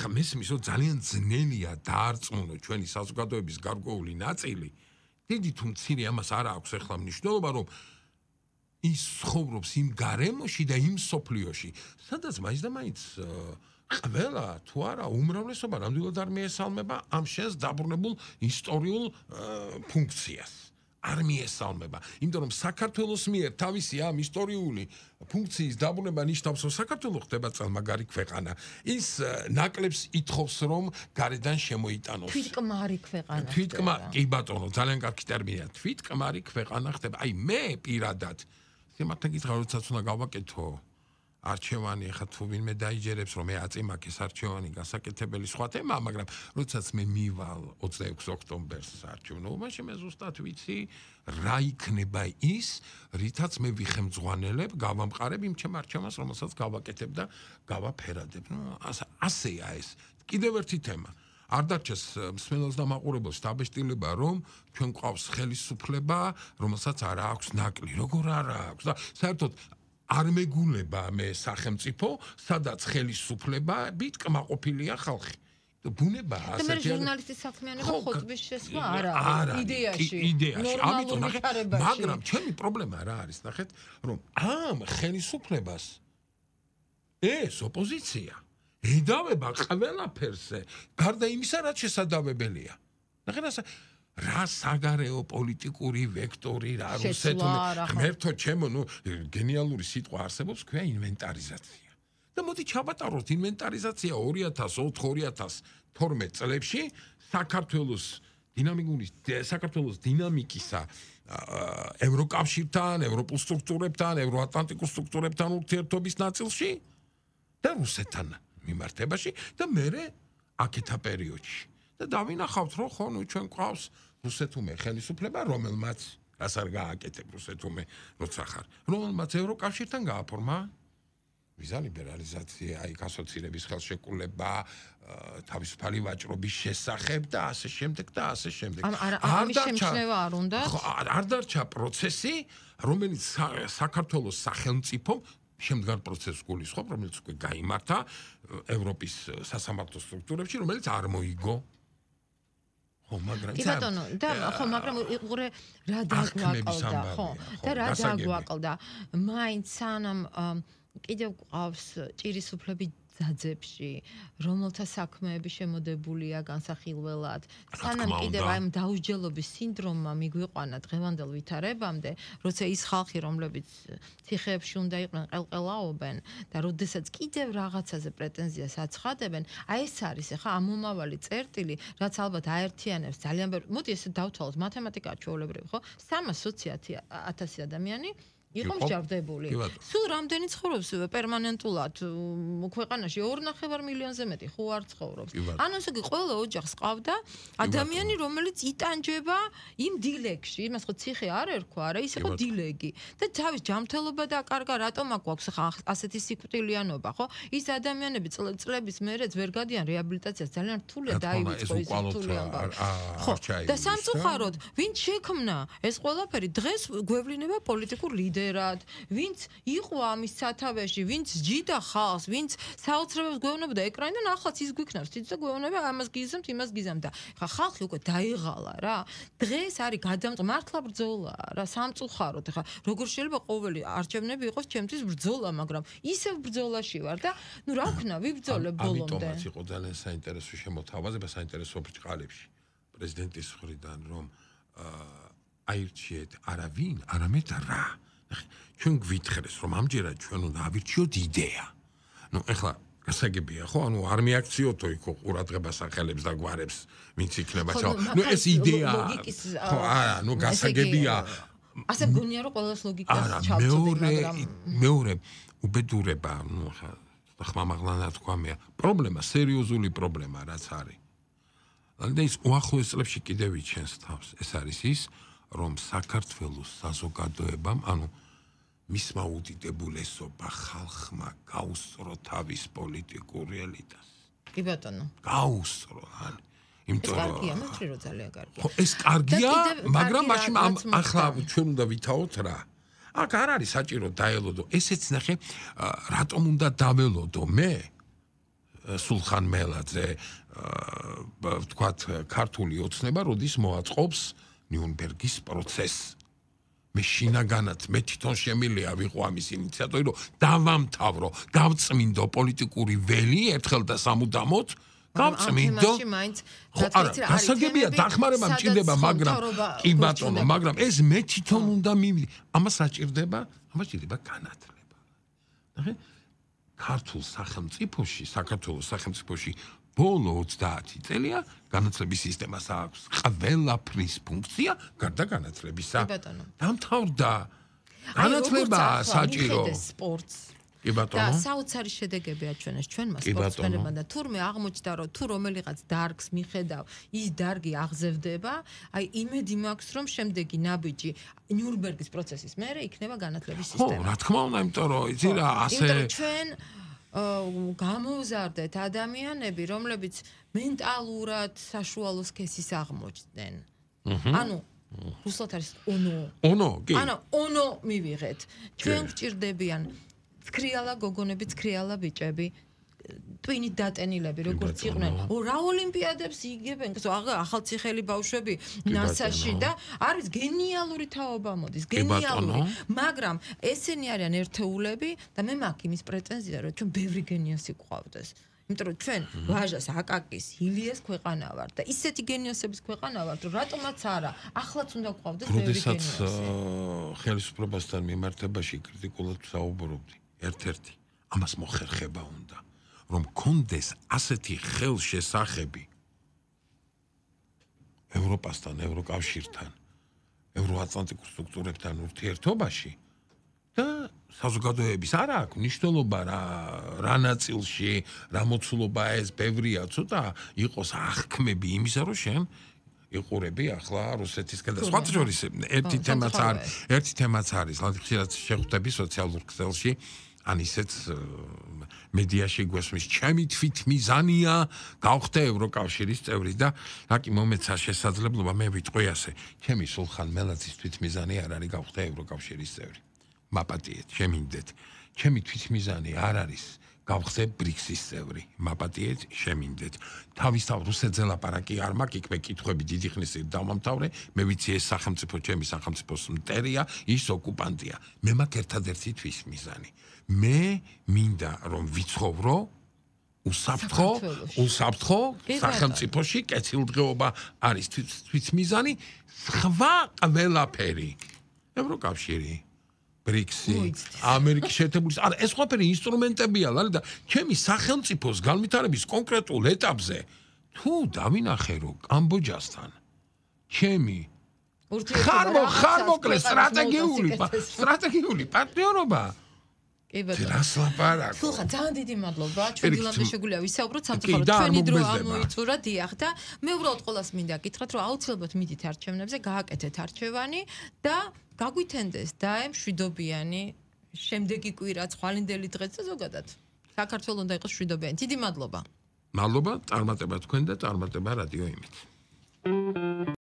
ხა მის მისო ძალიან ძნელია დაარწმუნო ჩვენი საზოგადოების გარკვეული ნაწილი დიდი თუ მცირე ამას არ აქვს ახლა მნიშვნელობა რომ ის ხოვრობს იმ გარემოში და იმ სოფლიოში სადაც მაინც და მაინც ყველა თუ არა უმრავლესობა ნამდვილად არ მიესალმება ამ შენს დაბრუნებულ ისტორიულ ფუნქციას არ მიესალმება იმიტომ რომ საქართველოს მიერ თავისი ამ ისტორიული ფუნქციის დაბრუნება ნიშნავს რომ საქართველოს ხდება წარმაგარი ქვეყანა ის ნაკლებს ითხოვს რომ გარედან შემოიტანოს თვითკმარი ქვეყანა თვითკმა კი ბატონო ძალიან კარგი ტერმინია თვითკმარი ქვეყანა ხდება აი მე პირადად შემართა გითხრა როცა თუნდა გავაკეთო არჩევანი ხა თუ ვინმე დაიჯერებს რომ მე აწიმაკეს არჩევანი გასაკეთებელი სხვა თემა მაგრამ როდესაც მე მივალ 26 ოქტომბერს საჩუნო მაშინ მე ზუსტად ვიცი რა იქნება ის რითაც მე ვიხემძღვანელებ გავამყარებ იმ ჩემ არჩევანს რომელსაც გავაკეთებ და გავაფერადებ ნუ ასეა ეს კიდევ ერთი თემა არ დარჩეს მსმენელს და მაყურებელს დაბეშტილება რომ ჩვენ ყავს ხელისუფლება რომელსაც არა აქვს ნაკლი როგორ არა აქვს და საერთოდ არ მეგულება მე სახელმწიფო, სადაც ხელისუფლებაებით კმაყოფილია ხალხი. ბუნება ასე ჯერ ჟურნალისტის საქმიანობა ხოტბის შესხვა არ არის იდეაში. ამიტომ ნახეთ, მაგრამ ჩემი პრობლემა რა არის, ნახეთ, რომ ამ ხელისუფლებას ეს ოპოზიცია ედავება ყველაფერზე, გარდა იმისა, რაც შესაძავებელია. ნახეთ, ასე რა საგარეო პოლიტიკური ვექტორი რა რუსეთმა ღმერთო ჩემო ნუ გენიალური სიტყვა არსებობს ქვია ინვენტარიზაცია და მოდი ჩაბატაროთ ინვენტარიზაცია 2004-2012 წლებში საქართველოს დინამიკური საქართველოს დინამიკისა ევროკავშირთან, ევროპულ სტრუქტურებთან, ევროატლანტიკურ სტრუქტურებთან ურთიერთობის ნაწილში და რუსეთთან მიმართებაში და მე აქეთა პერიოდში და დავინახავთ რომ ხო ნუ ჩვენ ყავს რუსეთუმე ხელისუფლება რომელმაც რას არ გააკეთებ რუსეთუმე როცა ხარ რომელმაც ევროკავშირთან გააფორმა ვიზა ლიბერალიზაცია, აი გასოცირების ხელშეკრულება, თავისუფალი ვაჭრობის შესახებ და ასე შემდეგ და ასე შემდეგ. არ შემჩნევა არ უნდა? ხო, არ დარჩა პროცესი, რომელიც საქართველოს სახელმწიფომ შემდგარ პროცესს გულისხმობ, რომელიც უკვე გამართა ევროპის სასამართლო სტრუქტურებში, რომელიც არ მოიგო. ხო მაგრამ კი ბატონო და ხო მაგრამ უყურე რა დაგვაკლდა ხო და რა დაგვაკლდა მაინც სანამ კიდევ ყავს ჭირის უფლები ძაძებში, რომელთა საქმეები შემოდებულია განსახილველად. სანამ კიდევ აი დაუსჯელობის სინდრომმა მიგვიყვანა დღევანდელ ვითარებამდე, როცა ის ხალხი, რომლებიც ციხეებში უნდა იყვნენ, ყელყელაობენ და როდესაც კიდევ რაღაცაზე პრეტენზიას აცხადებენ, აი ეს არის ახლა ამომავალი წერტილი, რაც ალბათ აერთიანებს ძალიან ბევრ. მოდი ესე დავთვალოთ მათემატიკა ჩვეულებრივი, ხო? 320.000 ადამიანი იყო მსჯავრდებული. სულ რამდენი ცხოვრობს პერმანენტულად ქვეყანაში 2.5 მილიონზე მეტი ხო არ ცხოვრობს? ანუ ესე იგი ყველა ოჯახს ყავდა ადამიანი რომელიც იტანჯება იმ დილეგში, იმას ხო ციხე არ ერქვა, არა ის იყო დილეგი და თავის ჯანმრთელობა დაკარგა, რატომ აქ გვაქვს ასეთი სიკვდილიანობა, ხო? ის ადამიანები წლების მერე ვერ გადიან რეაბილიტაციას, ძალიან რთულია დაივიწყო ის სიკვდილიანობა. ხო, და სამწუხაროდ, ვინ შექმნა ეს ყველაფერი? დღეს გვევლინება პოლიტიკურ ლიდერ ერად, ვინც იყო ამის სათავეში, ვინც ჯიდა ხალს, ვინც საოცრებებს გვეუბნებოდა ეკრანიდან, ახლაც ის გვიქნებს, თვითონ გვეუბნება ამას გიზამთ, იმას გიზამთ და ხა ხალხი უკვე დაიღალა რა. დღეს არის გადამწყ მართლა ბრძოლა რა, სამწუხაროდ ხა როგორ შეიძლება ყოველი არჩევნები იყოს ჩემთვის ბრძოლა, მაგრამ ისევ ბრძოლაში ვარ და ნუ რა ქნა, ვიბრძოლებ ბოლომდე. ამიტომაც იყო ძალიან საინტერესო შემოთავაზება საინტერესო ბრჭყალებში პრეზიდენტის ხრიდან რომ აირჩიეთ არავინ, არამედ რა. აჰა. ჩვენ გვითხრეს რომ ამჯერად ჩვენ უნდა ავირჩიოთ იდეა ну ეხლა გასაგებია ხო ანუ არ მეაქციოთო იქ ყურადღება სახელებს და გვარებს ვინც იქნება ჩა ну ეს იდეა ხო არა ну გასაგებია ასე გონია რომ ყოველას ლოგიკას ჩავწოდე მაგრამ მეორე მეორე უბედურება ну ხა ხმამაღლანა თქვა მე პრობლემა სერიოზული პრობლემა რაც არის ანუ ეს უახლოეს წლებში კიდევ იჩენს თავს ეს არის ის რომ საქართველოს საზოგადოებამ, ანუ მისმა უდიდებულესობა ხალხმა გაუსწრო თავის პოლიტიკურ ელიტას. კი ბატონო. გაუსწრო, ანუ იმიტომ რომ ეს კარგია, მე ვთქვი რომ ძალიან კარგია. ხო, ეს კარგია, მაგრამ მაშინ ახლა ჩვენ უნდა ვითაოთ რა. აქ არ არის საჭირო დაელოდო. ესეც ნახე, რატომ უნდა დაველოდო მე? სულხან მელაძე, აა, ვთქვათ, ქართული ოცნება, როდის მოაწყობს აა ნიუნბერგის პროცესს. მე შინაგანაც მე თვითონ შემილია ვიყო ამის ინიციატორი, რომ დავამთავრო, გავწმინდო პოლიტიკური ველი ერთხელ და სამუდამოდ გავწმინდო. ხო, არა, გასაგებია დახმარება მჭირდება, მაგრამ კი ბატონო, მაგრამ ეს მე თვითონ უნდა მივი, ამას რა ჭირდება? ამას ჭირდება განათლება. ნახე, ქართულ სახელმწიფოში, საქართველოს სახელმწიფოში ბოლო 30 წელია განათლების სისტემას აქვს ყველა ფრის ფუნქცია გარდა განათლებისა. დამთავრდა განათლება საჭირო. კი ბატონო. და საოცარი შედეგები აჩვენეს ჩვენმა სპორტსმენებმა და თურმე აღმოჩნდა რომ თუ რომელიღაც დარგს მიხედავ, ის დარგი აღზევდება, აი იმედი მაქვს რომ შემდეგი ნაბიჯი ნიურნბერგის პროცესის მერე იქნება განათლების სისტემა. ხო, რა თქმა უნდა, იმიტომ რომ იცი რა, ასე იმიტომ ჩვენ გამოზარდეთ ადამიანები, რომლებიც მენტალურად საშუალო სქესის აღმოჩნდნენ. ანუ რუსულად არის ono. ono, კი. ანუ ono მივიღეთ. ჩვენ გვჭირდებიან ცქრიალა გოგონები, ცქრიალა ბიჭები, ტვინი დატენილები როგორც იყვნენ ო რა ოლიმპიადებს იგებენ ხო ახალციხელი ბავშვები ნასაში და არის გენიალური თაობა მოდის გენიალური მაგრამ ესენი არიან ერთეულები და მე მაქვს იმის პრეტენზია რომ ჩვენ ბევრი გენიოსი გვყავდეს იმიტომ რომ ჩვენ ვაჟას აკაკის ილიას ქვეყანა ვართ და ისეთი გენიოსების ქვეყანა ვართ რომ რატომაც არა ახლაც უნდა გვყავდეს ბევრი გენიოსი როდესაც ხელისუფლებასთან მიმართებაში კრიტიკულად საუბრობდი ერთ-ერთი ამას მოხერხება უნდა რომ კონდეს ასეთი ხელშესახები ევროპასთან, ევროკავშირთან, ევროატლანტიკურ სტრუქტურებთან ურთიერთობაში და საზოგადოების არა აქვს მნიშვნელობა რა რა ნაწილში, რა მოცულობა ეს ბევრია, ცოტა იყოს ახქმები იმისა, რომ შენ იყურები ახლა რუსეთის კიდე სხვა ჯორის ერთი თემაც არის ერთი თემაც არის ხშირად შეხვდები სოციალურ ქსელში ან ისეც მედიაში გვესმის ჩემი თვითმიზანია გავხდე ევროკავშირის წევრი და აკი მომეცა შესაძლებლობა მე ვიტყვი ასე ჩემი სულხან მელაძის თვითმიზანი არ არის გავხდე ევროკავშირის წევრი მაპატიეთ შემინდეთ ჩემი თვითმიზანი არ არის გავხსე ბრიქსის წევრი. მაპატიეთ, შემინდეთ. თავისთავად რუსეთზე ლაპარაკი არ მაქვს, იქ მე კითხები დიდი ხნის წინ დამამთავრე, მე ვიცი ეს სახელმწიფო ჩემი სახელმწიფოს მტერია, ის ოკუპანტია. მე მაქვს ერთადერთი თვის მიზანი. მე მინდა რომ ვიცხოვრო უსაფრთხო, უსაფრთხო სახელმწიფოში კეთილდღეობა არის თვითმიზანი, სხვა ყველაფერი. ევროკავშირი ბრიქსი ამერიკის შეერთებული არა ეს ყველაფერი ინსტრუმენტებია ლალი და ჩემი სახელმწიფოს განვითარების კონკრეტულ ეტაპზე თუ დავინახერო კამბოჯასთან ჩემი ხარმო ხარმო კლე სტრატეგიული სტრატეგიული პარტნიორობა კი ბატონო. ძირა ლაპარაკო. ხო ხა ძალიან დიდი მადლობა. ჩვენ გილამდე შეგვიძლია ვისაუბროთ სამწუხაროდ. ჩვენი დრო არ მოიწურა, დიახ და მე უბრალოდ ყოველას მინდა გითხრათ, რომ აუცილებლად მიდით არჩევნებზე, გააკეთეთ არჩევანი და გაგვითენდეს დაე მშვიდობიანი შემდეგი კვირა, ხვალინდელი დღეს და ზოგადად. საქართველოს უნდა იყოს მშვიდობიანი. დიდი მადლობა. მადლობა, წარმატება თქვენ და წარმატება რადიო იმით.